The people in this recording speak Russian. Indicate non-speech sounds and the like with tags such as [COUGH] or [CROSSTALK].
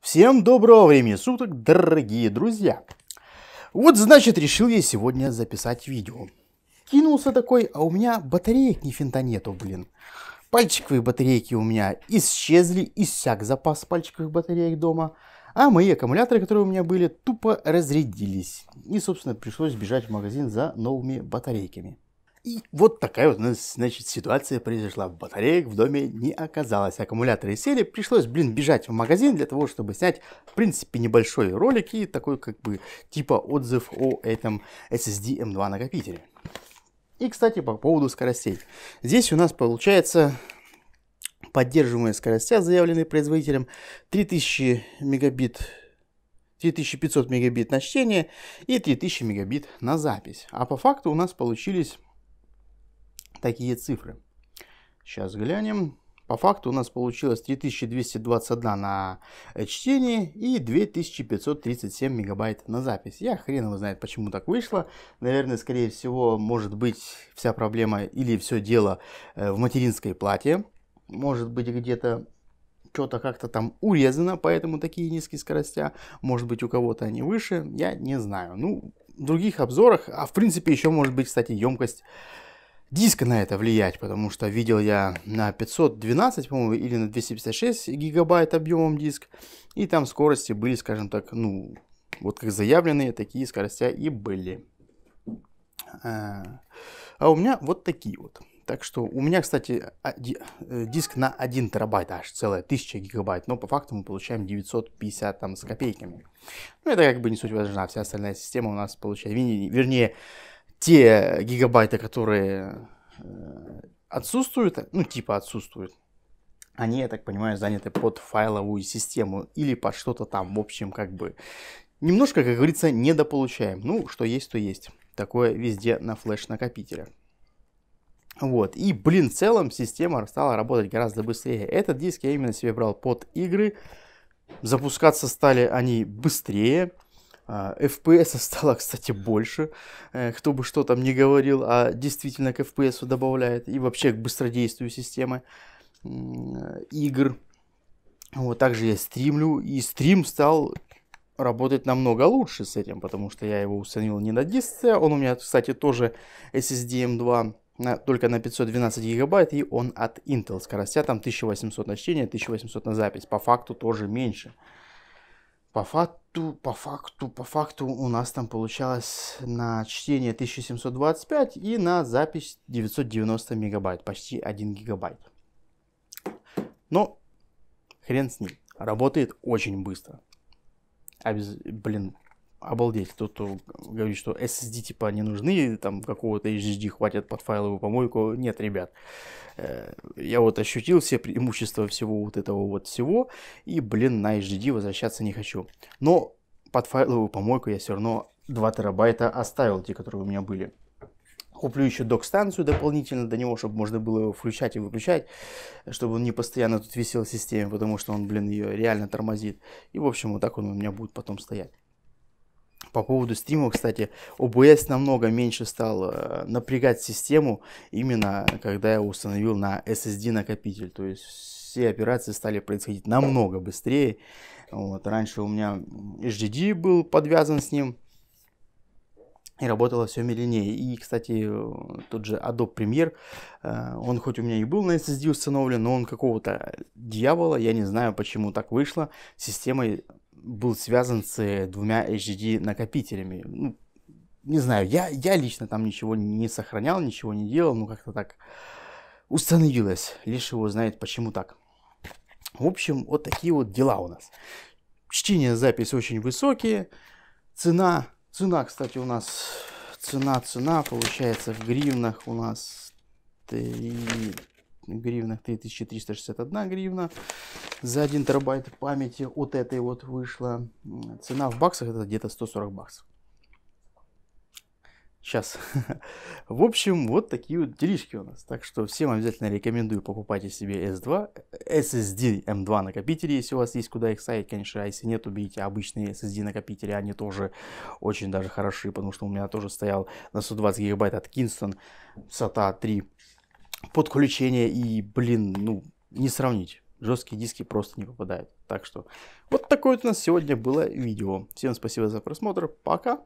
Всем доброго времени суток, дорогие друзья! Вот, значит, решил я сегодня записать видео. Кинулся такой, а у меня батареек ни финта нету, блин. Пальчиковые батарейки у меня исчезли, иссяк запас пальчиковых батареек дома. А мои аккумуляторы, которые у меня были, тупо разрядились. И, собственно, пришлось бежать в магазин за новыми батарейками. И вот такая вот значит, ситуация произошла. батареек в доме не оказалось. Аккумуляторы сели. Пришлось, блин, бежать в магазин для того, чтобы снять, в принципе, небольшой ролик и такой, как бы, типа отзыв о этом SSD M2 эм накопителе. И, кстати, по поводу скоростей. Здесь у нас получается поддерживаемые скоростя, заявленные производителем, 3000 мегабит 3500 мегабит на чтение и 3000 мегабит на запись. А по факту у нас получились такие цифры. Сейчас глянем. По факту у нас получилось 3221 на э, чтение и 2537 мегабайт на запись. Я хрен его знает, почему так вышло. Наверное, скорее всего, может быть вся проблема или все дело э, в материнской плате. Может быть где-то что-то как-то там урезано, поэтому такие низкие скоростя. Может быть у кого-то они выше, я не знаю. Ну, в других обзорах, а в принципе еще может быть, кстати, емкость диска на это влиять, потому что видел я на 512, по-моему, или на 256 гигабайт объемом диск, и там скорости были, скажем так, ну, вот как заявленные, такие скорости и были. А, а у меня вот такие вот. Так что у меня, кстати, а, э, диск на 1 терабайт, аж целая 1000 гигабайт, но по факту мы получаем 950 там с копейками. Ну, это как бы не суть важна, вся остальная система у нас получает, вернее, те гигабайты, которые э, отсутствуют, ну типа отсутствуют, они, я так понимаю, заняты под файловую систему или под что-то там, в общем, как бы немножко, как говорится, недополучаем. Ну, что есть, то есть. Такое везде на флеш-накопителях. Вот. И, блин, в целом система стала работать гораздо быстрее. Этот диск я именно себе брал под игры. Запускаться стали они быстрее. А, FPS стало, кстати, больше, э, кто бы что там ни говорил, а действительно к FPS добавляет, и вообще к быстродействию системы э, игр. Вот, также я стримлю, и стрим стал работать намного лучше с этим, потому что я его установил не на диске, он у меня, кстати, тоже SSD M2, на, только на 512 гигабайт, и он от Intel, скоростя там 1800 на чтение, 1800 на запись, по факту тоже меньше. По факту, по факту, по факту у нас там получалось на чтение 1725 и на запись 990 мегабайт, почти 1 гигабайт. Но хрен с ним, работает очень быстро. А без, блин, обалдеть, тот, кто говорит, что SSD типа не нужны, там какого-то HDD хватит под файловую помойку. Нет, ребят, э, я вот ощутил все преимущества всего вот этого вот всего, и, блин, на HDD возвращаться не хочу. Но под файловую помойку я все равно 2 терабайта оставил, те, которые у меня были. Куплю еще док-станцию дополнительно до него, чтобы можно было его включать и выключать, чтобы он не постоянно тут висел в системе, потому что он, блин, ее реально тормозит. И, в общем, вот так он у меня будет потом стоять. По поводу стримов, кстати, OBS намного меньше стал э, напрягать систему, именно когда я установил на SSD накопитель. То есть все операции стали происходить намного быстрее. Вот. Раньше у меня HDD был подвязан с ним, и работало все медленнее. И, кстати, э, тот же Adobe Premiere, э, он хоть у меня и был на SSD установлен, но он какого-то дьявола, я не знаю, почему так вышло, системой был связан с э, двумя HDD накопителями. Ну, не знаю, я, я лично там ничего не сохранял, ничего не делал, ну как-то так установилось. Лишь его знает, почему так. В общем, вот такие вот дела у нас. Чтение, запись очень высокие. Цена, цена, кстати, у нас, цена, цена, получается, в гривнах у нас 3, гривнах 3361 гривна. За 1 терабайт памяти от этой вот вышла цена в баксах, это где-то 140 баксов. Сейчас. [LAUGHS] В общем, вот такие вот делишки у нас. Так что всем обязательно рекомендую покупать себе S2, SSD M2 накопители, если у вас есть куда их ставить, конечно. А если нет, уберите обычные SSD накопители, они тоже очень даже хороши, потому что у меня тоже стоял на 120 гигабайт от Kingston SATA 3 подключение и, блин, ну, не сравнить жесткие диски просто не попадают. Так что вот такое вот у нас сегодня было видео. Всем спасибо за просмотр, пока!